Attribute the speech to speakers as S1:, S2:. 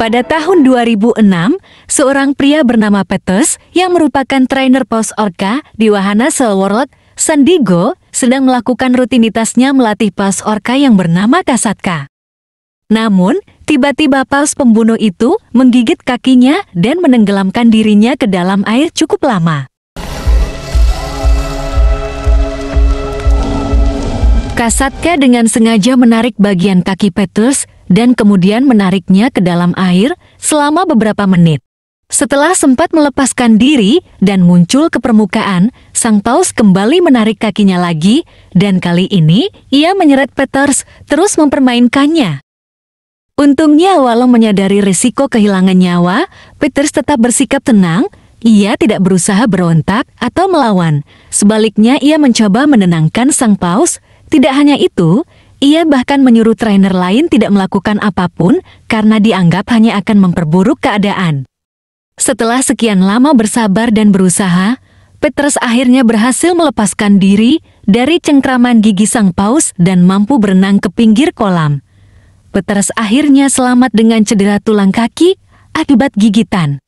S1: Pada tahun 2006, seorang pria bernama Petrus yang merupakan trainer paus orca di wahana San Sandigo, sedang melakukan rutinitasnya melatih paus orca yang bernama Kasatka. Namun, tiba-tiba paus pembunuh itu menggigit kakinya dan menenggelamkan dirinya ke dalam air cukup lama. Kasatka dengan sengaja menarik bagian kaki Petrus dan kemudian menariknya ke dalam air selama beberapa menit. Setelah sempat melepaskan diri dan muncul ke permukaan, sang paus kembali menarik kakinya lagi dan kali ini ia menyeret Peters terus mempermainkannya. Untungnya walau menyadari risiko kehilangan nyawa, Peters tetap bersikap tenang, ia tidak berusaha berontak atau melawan. Sebaliknya ia mencoba menenangkan sang paus tidak hanya itu, ia bahkan menyuruh trainer lain tidak melakukan apapun karena dianggap hanya akan memperburuk keadaan. Setelah sekian lama bersabar dan berusaha, Petrus akhirnya berhasil melepaskan diri dari cengkraman gigi sang paus dan mampu berenang ke pinggir kolam. Petrus akhirnya selamat dengan cedera tulang kaki akibat gigitan.